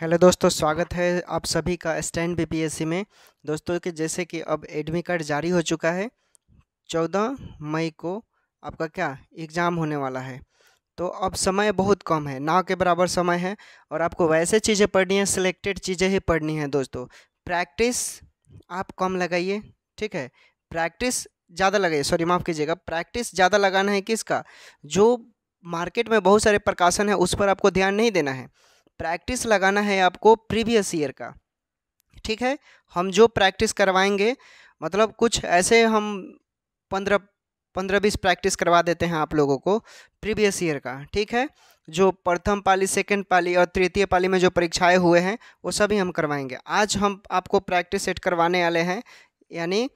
hello दोस्तों स्वागत है आप सभी का स्टैंड बीपीएससी में दोस्तों के जैसे कि अब एडमिट कार्ड जारी हो चुका है चौदह मई को आपका क्या एग्ज़ाम होने वाला है तो अब समय बहुत कम है ना के बराबर समय है और आपको वैसे चीज़ें पढ़नी है सिलेक्टेड चीज़ें ही पढ़नी है दोस्तों प्रैक्टिस आप कम लगाइए ठीक है प्रैक्टिस ज़्यादा लगाइए सॉरी माफ़ कीजिएगा प्रैक्टिस ज़्यादा लगाना है किसका जो मार्केट में बहुत सारे प्रकाशन है उस पर आपको ध्यान नहीं देना है प्रैक्टिस लगाना है आपको प्रीवियस ईयर का ठीक है हम जो प्रैक्टिस करवाएंगे मतलब कुछ ऐसे हम पंद्रह पंद्रह बीस प्रैक्टिस करवा देते हैं आप लोगों को प्रीवियस ईयर का ठीक है जो प्रथम पाली सेकेंड पाली और तृतीय पाली में जो परीक्षाएं हुए हैं वो सभी हम करवाएंगे आज हम आपको प्रैक्टिस सेट करवाने वाले हैं यानी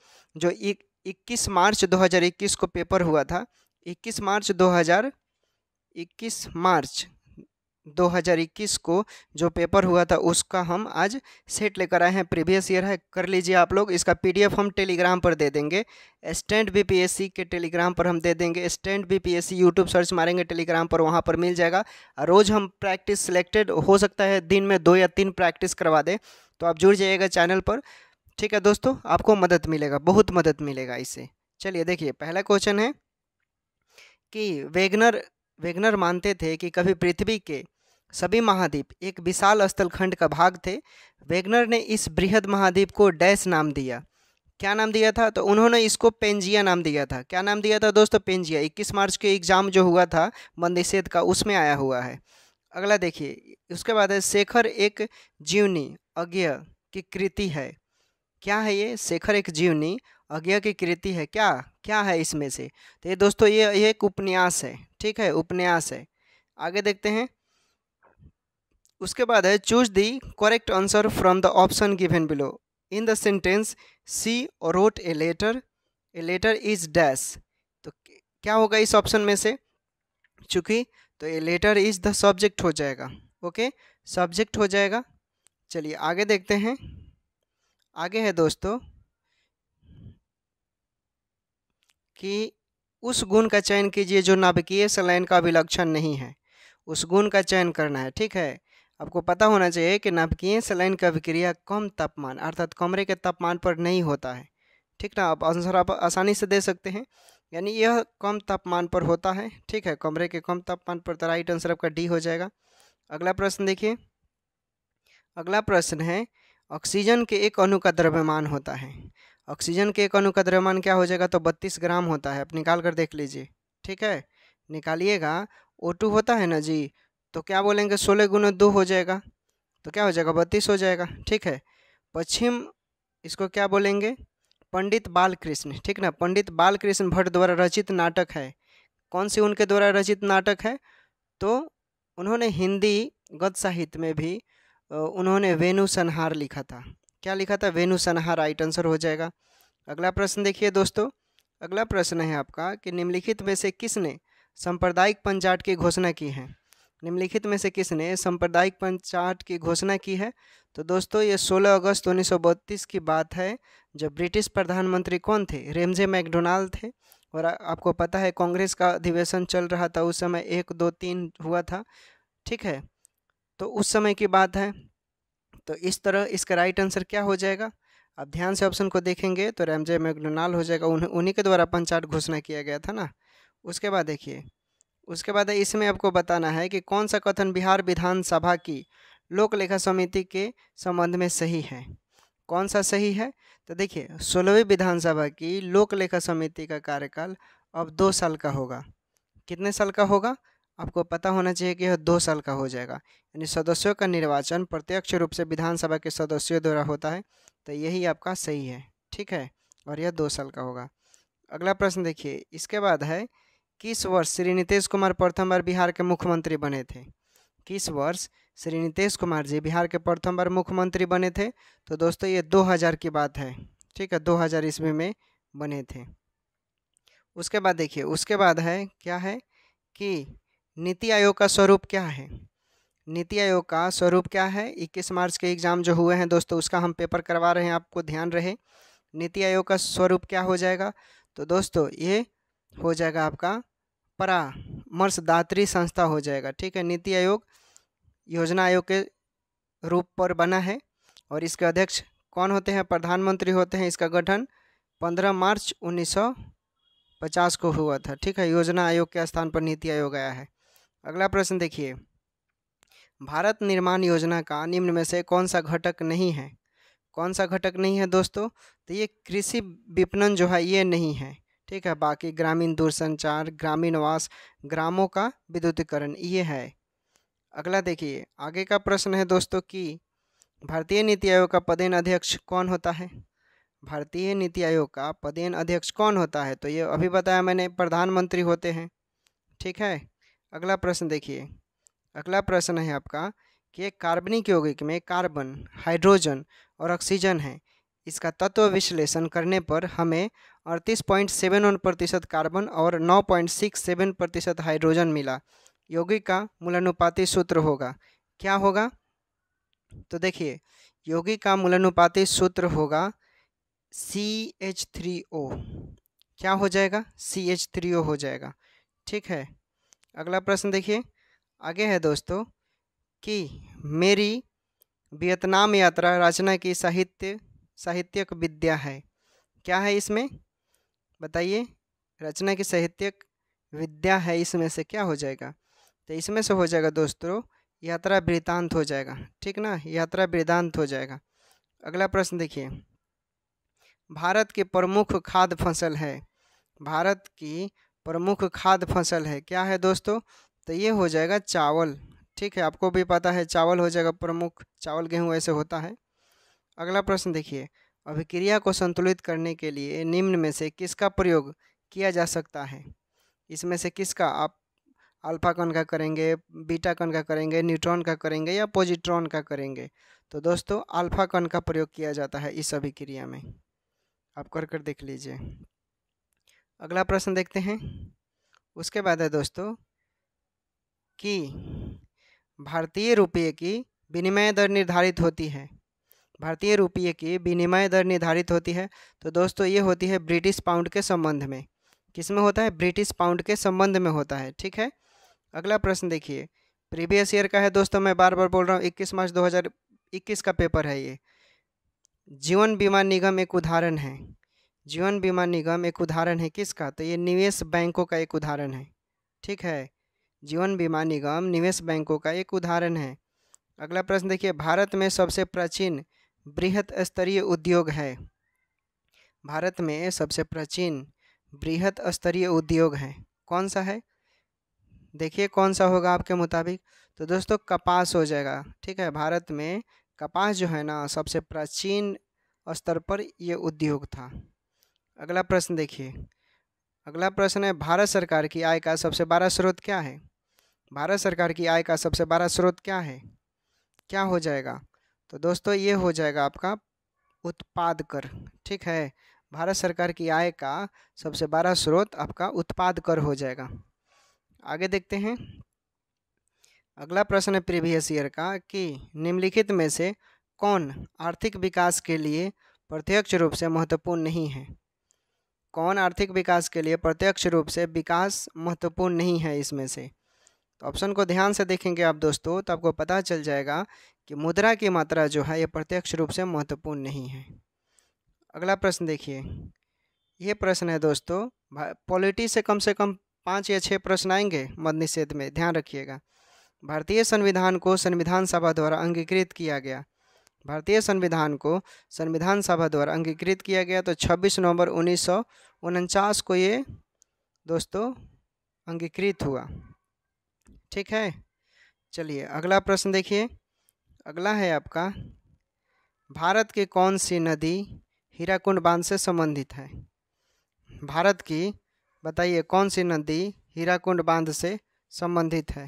जो इक्कीस मार्च 2021 को पेपर हुआ था 21 मार्च 2021 मार्च 2021 को जो पेपर हुआ था उसका हम आज सेट लेकर आए हैं प्रीवियस ईयर है कर लीजिए आप लोग इसका पीडीएफ हम टेलीग्राम पर दे देंगे स्टैंड बीपीएससी के टेलीग्राम पर हम दे देंगे स्टैंड बीपीएससी यूट्यूब सर्च मारेंगे टेलीग्राम पर वहाँ पर मिल जाएगा रोज़ हम प्रैक्टिस सिलेक्टेड हो सकता है दिन में दो या तीन प्रैक्टिस करवा दें तो आप जुड़ जाइएगा चैनल पर ठीक है दोस्तों आपको मदद मिलेगा बहुत मदद मिलेगा इससे चलिए देखिए पहला क्वेश्चन है कि वेगनर वेगनर मानते थे कि कभी पृथ्वी के सभी महाद्वीप एक विशाल स्थलखंड का भाग थे वेगनर ने इस बृहद महाद्वीप को डैश नाम दिया क्या नाम दिया था तो उन्होंने इसको पेंजिया नाम दिया था क्या नाम दिया था दोस्तों पेंजिया 21 मार्च के एग्ज़ाम जो हुआ था बंदिशेद का उसमें आया हुआ है अगला देखिए उसके बाद है शेखर एक जीवनी अज्ञ की कृति है क्या है ये शेखर एक जीवनी अज्ञा की कृति है क्या क्या है इसमें से तो ये दोस्तों ये, ये एक उपन्यास है ठीक है उपन्यास है आगे देखते हैं उसके बाद है choose the correct answer from the option given below in the sentence she wrote a letter a letter is dash तो क्या होगा इस ऑप्शन में से चूंकि तो a letter is the subject हो जाएगा ओके सब्जेक्ट हो जाएगा चलिए आगे देखते हैं आगे है दोस्तों कि उस गुण का चयन कीजिए जो नाभिकीय सलाइन का अभिलक्षण नहीं है उस गुण का चयन करना है ठीक है आपको पता होना चाहिए कि नाभिकीय सलाइन का विक्रिया कम तापमान अर्थात कमरे के तापमान पर नहीं होता है ठीक ना आप आंसर आप आसानी से दे सकते हैं यानी यह कम तापमान पर होता है ठीक है कमरे के कम तापमान पर तो राइट आंसर आपका डी हो जाएगा अगला प्रश्न देखिए अगला प्रश्न है ऑक्सीजन के एक अणु का द्रव्यमान होता है ऑक्सीजन के एक अणु का द्रव्यमान क्या हो जाएगा तो बत्तीस ग्राम होता है आप निकाल कर देख लीजिए ठीक है निकालिएगा ओ टू होता है ना जी तो क्या बोलेंगे सोलह गुना दो हो जाएगा तो क्या हो जाएगा बत्तीस हो जाएगा ठीक है पश्चिम इसको क्या बोलेंगे पंडित बालकृष्ण ठीक ना पंडित बालकृष्ण भट्ट द्वारा रचित नाटक है कौन सी उनके द्वारा रचित नाटक है तो उन्होंने हिंदी गद्य साहित्य में भी उन्होंने वेणु संहार लिखा था क्या लिखा था वेणु संहार राइट आंसर हो जाएगा अगला प्रश्न देखिए दोस्तों अगला प्रश्न है आपका कि निम्नलिखित में से किसने सांप्रदायिक पंचाट की घोषणा की है निम्नलिखित में से किसने सांप्रदायिक पंचायत की घोषणा की है तो दोस्तों ये 16 अगस्त उन्नीस की बात है जब ब्रिटिश प्रधानमंत्री कौन थे रेमजे मैकडोनाल्ड थे और आपको पता है कांग्रेस का अधिवेशन चल रहा था उस समय एक दो तीन हुआ था ठीक है तो उस समय की बात है तो इस तरह इसका राइट आंसर क्या हो जाएगा अब ध्यान से ऑप्शन को देखेंगे तो रेमजे मैकडोनाल्ड हो जाएगा उन्हीं के द्वारा पंचायत घोषणा किया गया था ना उसके बाद देखिए उसके बाद इसमें आपको बताना है कि कौन सा कथन बिहार विधानसभा की लोक लेखा समिति के संबंध में सही है कौन सा सही है तो देखिए सोलहवीं विधानसभा की लोक लेखा समिति का कार्यकाल अब दो साल का होगा कितने साल का होगा आपको पता होना चाहिए कि यह दो साल का हो जाएगा यानी सदस्यों का निर्वाचन प्रत्यक्ष रूप से विधानसभा के सदस्यों द्वारा होता है तो यही आपका सही है ठीक है और यह दो साल का होगा अगला प्रश्न देखिए इसके बाद है किस वर्ष श्री नीतीश कुमार प्रथम बार बिहार के मुख्यमंत्री बने थे किस वर्ष श्री नीतीश कुमार जी बिहार के प्रथम बार मुख्यमंत्री बने थे तो दोस्तों ये 2000 की बात है ठीक है 2000 हज़ार ईस्वी में बने थे उसके बाद देखिए उसके बाद है क्या है कि नीति आयोग का स्वरूप क्या है नीति आयोग का स्वरूप क्या है 21 मार्च के एग्ज़ाम जो हुए हैं दोस्तों उसका हम पेपर करवा रहे हैं आपको ध्यान रहे नीति आयोग का स्वरूप क्या हो जाएगा तो दोस्तों ये हो जाएगा आपका परामर्शदात्री संस्था हो जाएगा ठीक है नीति आयोग योजना आयोग के रूप पर बना है और इसके अध्यक्ष कौन होते हैं प्रधानमंत्री होते हैं इसका गठन 15 मार्च 1950 को हुआ था ठीक है योजना आयोग के स्थान पर नीति आयोग आया है अगला प्रश्न देखिए भारत निर्माण योजना का निम्न में से कौन सा घटक नहीं है कौन सा घटक नहीं है दोस्तों तो ये कृषि विपणन जो है ये नहीं है ठीक है बाकी ग्रामीण दूरसंचार ग्रामीण आवास ग्रामों का विद्युतीकरण ये है अगला देखिए आगे का प्रश्न है दोस्तों कि भारतीय नीति आयोग का पदेन अध्यक्ष कौन होता है भारतीय नीति आयोग का पदेन अध्यक्ष कौन होता है तो ये अभी बताया मैंने प्रधानमंत्री होते हैं ठीक है अगला प्रश्न देखिए अगला प्रश्न है आपका कि कार्बनिक यौगिक में कार्बन हाइड्रोजन और ऑक्सीजन है इसका तत्व विश्लेषण करने पर हमें अड़तीस पॉइंट सेवन वन प्रतिशत कार्बन और नौ पॉइंट सिक्स सेवन प्रतिशत हाइड्रोजन मिला यौगिक का मूलानुपाती सूत्र होगा क्या होगा तो देखिए यौगिक का मूलानुपाती सूत्र होगा सी एच थ्री ओ क्या हो जाएगा सी एच थ्री ओ हो जाएगा ठीक है अगला प्रश्न देखिए आगे है दोस्तों कि मेरी वियतनाम यात्रा रचना की साहित्य साहित्यक विद्या है क्या है इसमें बताइए रचना की साहित्यक विद्या है इसमें से क्या हो जाएगा तो इसमें से हो जाएगा दोस्तों यात्रा वृतांत हो जाएगा ठीक ना यात्रा वृतांत हो जाएगा अगला प्रश्न देखिए भारत की प्रमुख खाद्य फसल है भारत की प्रमुख खाद्य फसल है क्या है दोस्तों तो ये हो जाएगा चावल ठीक है आपको भी पता है चावल हो जाएगा प्रमुख चावल गेहूँ ऐसे होता है अगला प्रश्न देखिए अभिक्रिया को संतुलित करने के लिए निम्न में से किसका प्रयोग किया जा सकता है इसमें से किसका आप अल्फा कण का करेंगे बीटा कण का करेंगे न्यूट्रॉन का करेंगे या पॉजिट्रॉन का करेंगे तो दोस्तों अल्फा कण का प्रयोग किया जाता है इस अभिक्रिया में आप कर कर देख लीजिए अगला प्रश्न देखते हैं उसके बाद है दोस्तों कि भारतीय रुपये की विनिमय दर निर्धारित होती है भारतीय रुपये की विनिमय दर निर्धारित होती है तो दोस्तों ये होती है ब्रिटिश पाउंड के संबंध में किस में होता है ब्रिटिश पाउंड के संबंध में होता है ठीक है अगला प्रश्न देखिए प्रीवियस ईयर का है दोस्तों मैं बार बार बोल रहा हूँ इक्कीस मार्च दो का पेपर है ये जीवन बीमा निगम एक उदाहरण है जीवन बीमा निगम एक उदाहरण है किसका तो ये निवेश बैंकों का एक उदाहरण है ठीक है जीवन बीमा निगम निवेश बैंकों का एक उदाहरण है अगला प्रश्न देखिए भारत में सबसे प्राचीन बृहत स्तरीय उद्योग है भारत में सबसे प्राचीन बृहत स्तरीय उद्योग है कौन सा है देखिए कौन सा होगा आपके मुताबिक तो दोस्तों कपास हो जाएगा ठीक है भारत में कपास जो है ना सबसे प्राचीन स्तर पर यह उद्योग था अगला प्रश्न देखिए अगला प्रश्न है भारत सरकार की आय का सबसे बड़ा स्रोत क्या है भारत सरकार की आय का सबसे बड़ा स्रोत क्या है क्या हो जाएगा तो दोस्तों ये हो जाएगा आपका उत्पाद कर ठीक है भारत सरकार की आय का सबसे बड़ा स्रोत आपका उत्पाद कर हो जाएगा आगे देखते हैं अगला प्रश्न है प्रीवियस ईयर का कि निम्नलिखित में से कौन आर्थिक विकास के लिए प्रत्यक्ष रूप से महत्वपूर्ण नहीं है कौन आर्थिक विकास के लिए प्रत्यक्ष रूप से विकास महत्वपूर्ण नहीं है इसमें से तो ऑप्शन को ध्यान से देखेंगे आप दोस्तों तो आपको पता चल जाएगा कि मुद्रा की मात्रा जो है ये प्रत्यक्ष रूप से महत्वपूर्ण नहीं है अगला प्रश्न देखिए ये प्रश्न है दोस्तों पॉलिटी से कम से कम पाँच या छः प्रश्न आएंगे मद निषेध में ध्यान रखिएगा भारतीय संविधान को संविधान सभा द्वारा अंगीकृत किया गया भारतीय संविधान को संविधान सभा द्वारा अंगीकृत किया गया तो 26 नवंबर उन्नीस को ये दोस्तों अंगीकृत हुआ ठीक है चलिए अगला प्रश्न देखिए अगला है आपका भारत की कौन सी नदी हीराकुंड बांध से संबंधित है भारत की बताइए कौन सी नदी हीराकुंड बांध से संबंधित है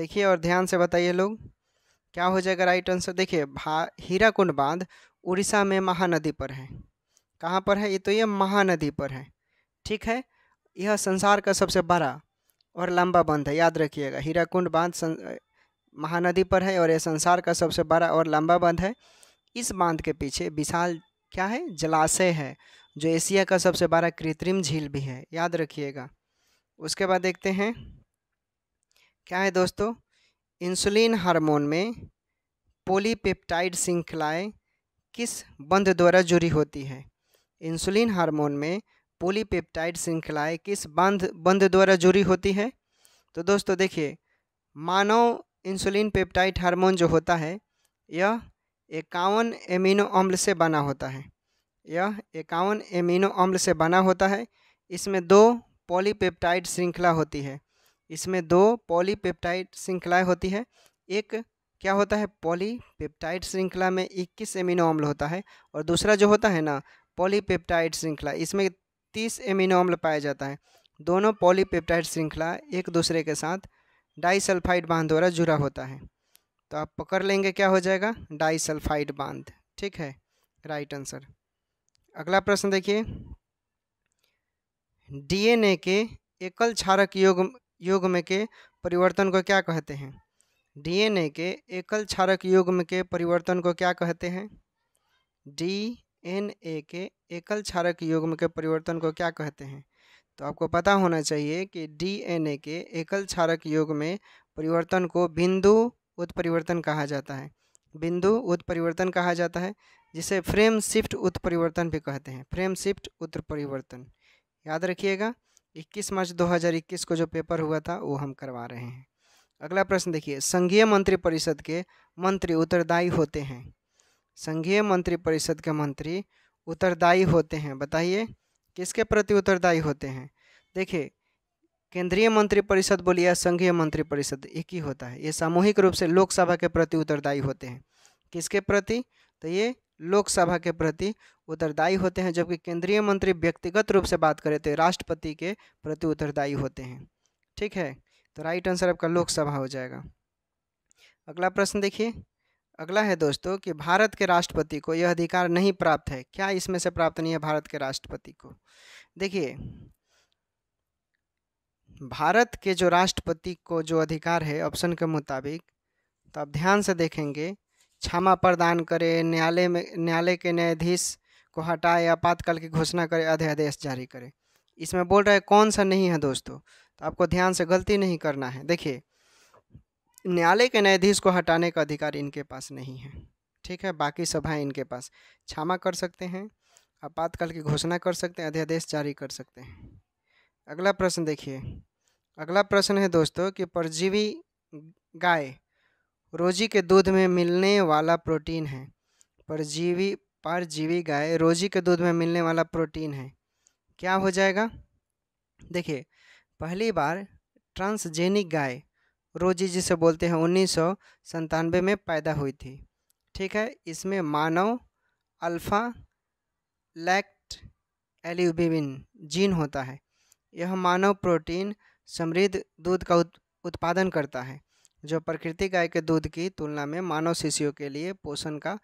देखिए और ध्यान से बताइए लोग क्या हो जाएगा राइट आंसर देखिए भा हीराकुंड बांध उड़ीसा में महानदी पर है कहाँ पर है ये तो ये महानदी पर है ठीक है यह संसार का सबसे बड़ा और लंबा बांध है याद रखिएगा हीराकुंड बांध महानदी पर है और यह संसार का सबसे बड़ा और लंबा बांध है इस बांध के पीछे विशाल क्या है जलाशय है जो एशिया का सबसे बड़ा कृत्रिम झील भी है याद रखिएगा उसके बाद देखते हैं क्या है दोस्तों इंसुलिन हार्मोन में पोलीपेप्टाइड श्रृंखलाएँ किस बंध द्वारा जुड़ी होती है इंसुलिन हार्मोन में पोलीपेप्टाइड श्रृंखलाएँ किस बंध बंध द्वारा जुड़ी होती है तो दोस्तों देखिए मानव इंसुलिन पेप्टाइड हार्मोन जो होता है यह इक्यावन एमिनो अम्ल से बना होता है यह इक्यावन एमिनो अम्ल से बना होता है इसमें दो पॉलीपेप्टाइड श्रृंखला होती है इसमें दो पॉलीपेप्टाइड श्रृंखलाएँ होती है एक क्या होता है पॉलीपेप्टाइड श्रृंखला में इक्कीस एमिनो अम्ल होता है और दूसरा जो होता है ना पॉलीपेप्टाइड श्रृंखला इसमें तीस एमिनो अम्ल पाया जाता है दोनों पॉलीपेप्टाइड श्रृंखला एक दूसरे के साथ डाईसल्फाइड बांध द्वारा जुड़ा होता है तो आप पकड़ लेंगे क्या हो जाएगा डाईसल्फाइड बांध ठीक है राइट आंसर अगला प्रश्न देखिए डीएनए के एकल क्षारक योग योग में के परिवर्तन को क्या कहते हैं डीएनए के एकल क्षारक युग्म के परिवर्तन को क्या कहते हैं डीएनए के एकल क्षारक युग्म के परिवर्तन को क्या कहते हैं तो आपको पता होना चाहिए कि डीएनए के एकल क्षारक योग में परिवर्तन को बिंदु उत्परिवर्तन कहा जाता है बिंदु उत्परिवर्तन कहा जाता है जिसे फ्रेम शिफ्ट उत्परिवर्तन भी कहते हैं फ्रेम शिफ्ट उत्परिवर्तन याद रखिएगा 21 मार्च 2021 को जो पेपर हुआ था वो हम करवा रहे हैं अगला प्रश्न देखिए संघीय मंत्री परिषद के मंत्री उत्तरदायी होते हैं संघीय मंत्री परिषद के मंत्री उत्तरदायी होते हैं बताइए किसके प्रति उत्तरदायी होते हैं देखिए केंद्रीय मंत्री परिषद बोलिए या संघीय मंत्री परिषद एक ही होता है ये सामूहिक रूप से लोकसभा के प्रति उत्तरदायी होते हैं किसके प्रति तो ये लोकसभा के प्रति उत्तरदायी होते हैं जबकि केंद्रीय मंत्री व्यक्तिगत रूप से बात करें तो राष्ट्रपति के प्रति उत्तरदायी होते हैं ठीक है तो राइट आंसर आपका लोकसभा हो जाएगा अगला प्रश्न देखिए अगला है दोस्तों कि भारत के राष्ट्रपति को यह अधिकार नहीं प्राप्त है क्या इसमें से प्राप्त नहीं है भारत के राष्ट्रपति को देखिए भारत के जो राष्ट्रपति को जो अधिकार है ऑप्शन के मुताबिक तो आप ध्यान से देखेंगे क्षमा प्रदान करे न्यायालय में न्यायालय के न्यायाधीश को हटाए आपातकाल की घोषणा करे अध्यादेश जारी करे इसमें बोल रहा है कौन सा नहीं है दोस्तों तो आपको ध्यान से गलती नहीं करना है देखिए न्यायालय के न्यायाधीश को हटाने का अधिकार इनके पास नहीं है ठीक है बाकी सभाएं इनके पास क्षमा कर सकते हैं आपातकाल की घोषणा कर सकते हैं अध्यादेश जारी कर सकते हैं अगला प्रश्न देखिए अगला प्रश्न है दोस्तों कि परजीवी गाय रोजी के दूध में मिलने वाला प्रोटीन है परजीवी परजीवी गाय रोजी के दूध में मिलने वाला प्रोटीन है क्या हो जाएगा देखिए पहली बार ट्रांसजेनिक गाय रोजी जिसे बोलते हैं उन्नीस में पैदा हुई थी ठीक है इसमें मानव अल्फ़ा लैक्ट एल्यूबिविन जीन होता है यह मानव प्रोटीन समृद्ध दूध का उत्पादन करता है जो प्रकृति गाय के दूध की तुलना में मानव शिशुओं के लिए पोषण का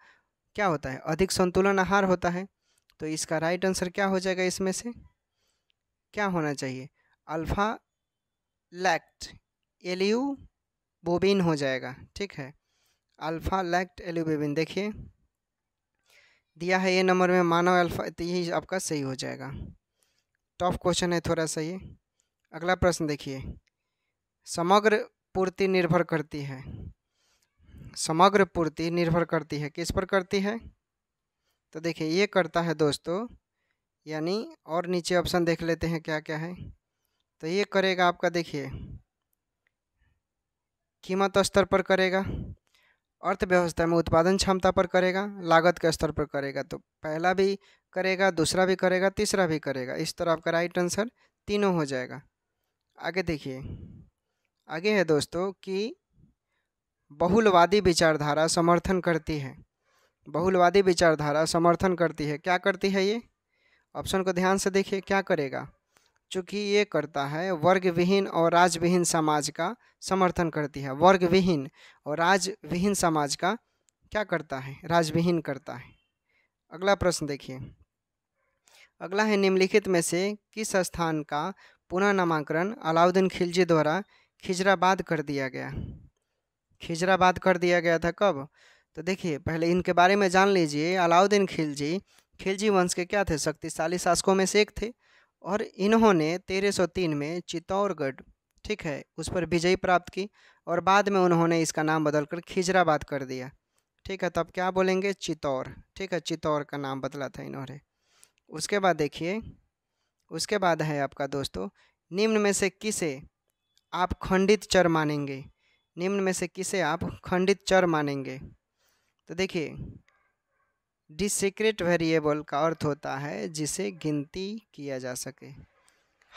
क्या होता है अधिक संतुलन आहार होता है तो इसका राइट आंसर क्या हो जाएगा इसमें से क्या होना चाहिए अल्फ़ा लैक्ट एल्यू बोबिन हो जाएगा ठीक है अल्फ़ा लैक्ट बोबिन देखिए दिया है ये नंबर में मानव अल्फ़ा तो यही आपका सही हो जाएगा टॉप क्वेश्चन है थोड़ा सा ये अगला प्रश्न देखिए समग्र पूर्ति निर्भर करती है समग्र पूर्ति निर्भर करती है किस पर करती है तो देखिए ये करता है दोस्तों यानी और नीचे ऑप्शन देख लेते हैं क्या क्या है तो ये करेगा आपका देखिए कीमत स्तर पर करेगा अर्थव्यवस्था में उत्पादन क्षमता पर करेगा लागत के स्तर पर करेगा तो पहला भी करेगा दूसरा भी करेगा तीसरा भी करेगा इस तरह आपका राइट आंसर तीनों हो जाएगा आगे देखिए आगे है दोस्तों कि बहुलवादी विचारधारा समर्थन करती है बहुलवादी विचारधारा समर्थन करती है क्या करती है ये ऑप्शन को ध्यान से देखिए क्या करेगा चूँकि ये करता है वर्ग विहीन और राज विहीन समाज का समर्थन करती है वर्ग विहीन और राज विहीन समाज का क्या करता है राजविहीन करता है अगला प्रश्न देखिए अगला है निम्नलिखित में से किस स्थान का पुनः नामांकन अलाउद्दीन खिलजी द्वारा खिजराबाद कर दिया गया खिजराबाद कर दिया गया था कब तो देखिए पहले इनके बारे में जान लीजिए अलाउद्दीन खिलजी खिलजी वंश के क्या थे शक्तिशाली शासकों में से एक थे और इन्होंने 1303 में चित्तौड़गढ़ ठीक है उस पर विजयी प्राप्त की और बाद में उन्होंने इसका नाम बदलकर खिजराबाद कर दिया ठीक है तब तो क्या बोलेंगे चित्तौर ठीक है चित्तौर का नाम बदला था इन्होंने उसके बाद देखिए उसके बाद है आपका दोस्तों निम्न में से किसे आप खंडित चर मानेंगे निम्न में से किसे आप खंडित चर मानेंगे तो देखिए डिसक्रेट वेरिएबल का अर्थ होता है जिसे गिनती किया जा सके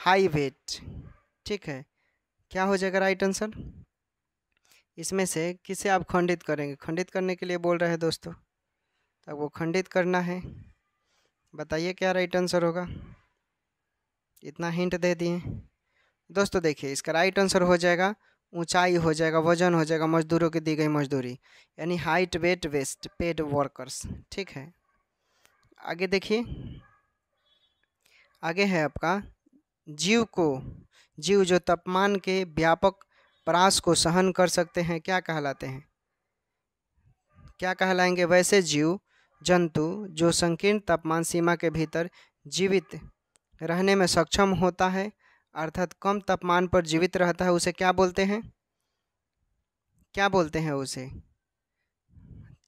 हाई वेट ठीक है क्या हो जाएगा राइट आंसर इसमें से किसे आप खंडित करेंगे खंडित करने के लिए बोल रहे हैं दोस्तों तो वो खंडित करना है बताइए क्या राइट आंसर होगा इतना हिंट दे दिए दोस्तों देखिए इसका राइट आंसर हो जाएगा ऊंचाई हो जाएगा वजन हो जाएगा मजदूरों की दी गई मजदूरी यानी height weight west paid workers ठीक है आगे देखिए आगे है आपका जीव को जीव जो तापमान के व्यापक प्रास को सहन कर सकते हैं क्या कहलाते हैं क्या कहलाएंगे वैसे जीव जंतु जो संकीर्ण तापमान सीमा के भीतर जीवित रहने में सक्षम होता है अर्थात कम तापमान पर जीवित रहता है उसे क्या बोलते हैं क्या बोलते हैं उसे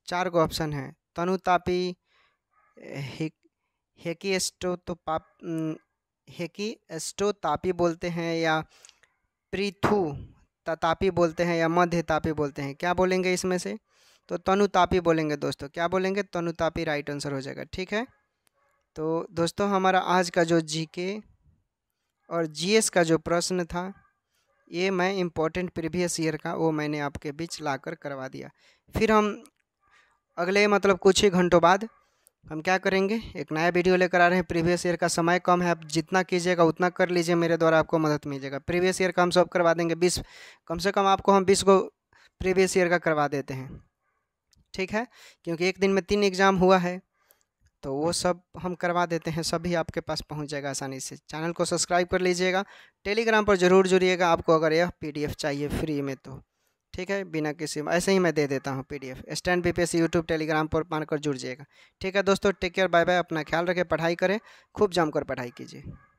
चार गो ऑप्शन है तनुतापी हेकी एस्टो तो पाप हेकी एस्टो तापी बोलते हैं या पृथु तापी बोलते हैं या मध्य तापी बोलते हैं क्या बोलेंगे इसमें से तो तनुतापी बोलेंगे दोस्तों क्या बोलेंगे तनुतापी राइट आंसर हो जाएगा ठीक है तो दोस्तों हमारा आज का जो जीके और जीएस का जो प्रश्न था ये मैं इम्पोर्टेंट प्रीवियस ईयर का वो मैंने आपके बीच लाकर करवा दिया फिर हम अगले मतलब कुछ ही घंटों बाद हम क्या करेंगे एक नया वीडियो लेकर आ रहे हैं प्रीवियस ईयर का समय कम है आप जितना कीजिएगा उतना कर लीजिए मेरे द्वारा आपको मदद मिल जाएगा प्रीवियस ईयर का हम सब करवा देंगे बीस कम से कम आपको हम बीस को प्रीवियस ईयर का करवा देते हैं ठीक है क्योंकि एक दिन में तीन एग्ज़ाम हुआ है तो वो सब हम करवा देते हैं सब आपके पास पहुंच जाएगा आसानी से चैनल को सब्सक्राइब कर लीजिएगा टेलीग्राम पर ज़रूर जुड़िएगा आपको अगर यह पीडीएफ चाहिए फ्री में तो ठीक है बिना किसी ऐसे ही मैं दे देता हूँ PDF stand BPSC YouTube Telegram पर मानकर जुड़ जाइएगा ठीक है दोस्तों टेक केयर बाय बाय अपना ख्याल रखें पढ़ाई करें खूब जमकर पढ़ाई कीजिए